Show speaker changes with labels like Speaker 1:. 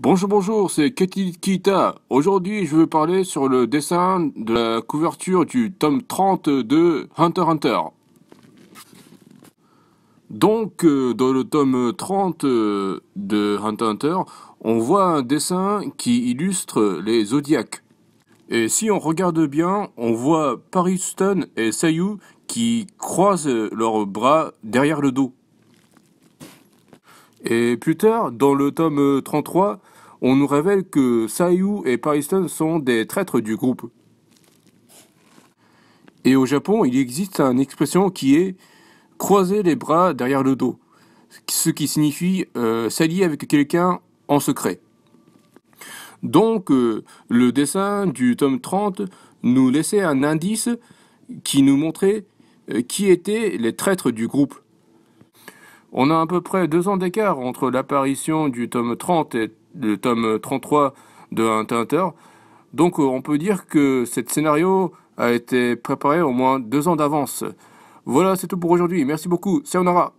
Speaker 1: Bonjour, bonjour, c'est Katie Kita. Aujourd'hui, je veux parler sur le dessin de la couverture du tome 30 de Hunter Hunter. Donc, euh, dans le tome 30 de Hunter Hunter, on voit un dessin qui illustre les zodiaques. Et si on regarde bien, on voit Paris Stone et Sayu qui croisent leurs bras derrière le dos. Et plus tard, dans le tome 33, euh, on nous révèle que Sayu et Pariston sont des traîtres du groupe. Et au Japon, il existe une expression qui est croiser les bras derrière le dos, ce qui signifie euh, s'allier avec quelqu'un en secret. Donc, euh, le dessin du tome 30 nous laissait un indice qui nous montrait qui étaient les traîtres du groupe. On a à peu près deux ans d'écart entre l'apparition du tome 30 et le tome 33 de Tinter. donc euh, on peut dire que ce scénario a été préparé au moins deux ans d'avance. Voilà, c'est tout pour aujourd'hui. Merci beaucoup. Sayonara